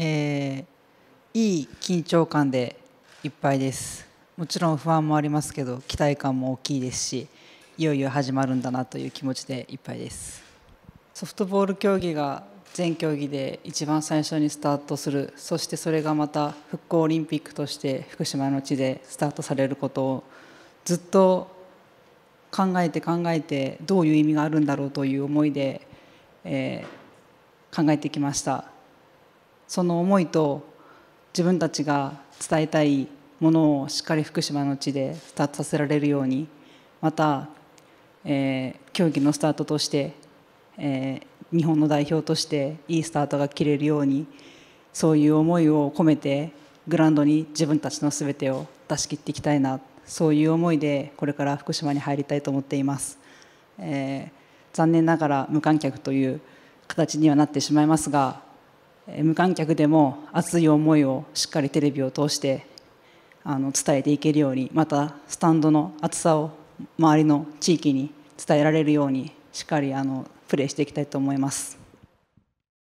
えー、いい緊張感でいっぱいですもちろん不安もありますけど期待感も大きいですしいよいよ始まるんだなという気持ちでいっぱいですソフトボール競技が全競技で一番最初にスタートするそしてそれがまた復興オリンピックとして福島の地でスタートされることをずっと考えて考えてどういう意味があるんだろうという思いで、えー、考えてきました。その思いと自分たちが伝えたいものをしっかり福島の地でスタートさせられるようにまた、えー、競技のスタートとして、えー、日本の代表としていいスタートが切れるようにそういう思いを込めてグラウンドに自分たちのすべてを出し切っていきたいなそういう思いでこれから福島に入りたいと思っています、えー、残念ながら無観客という形にはなってしまいますが無観客でも熱い思いをしっかりテレビを通してあの伝えていけるようにまたスタンドの熱さを周りの地域に伝えられるようにしっかりあのプレーしていきたいと思います。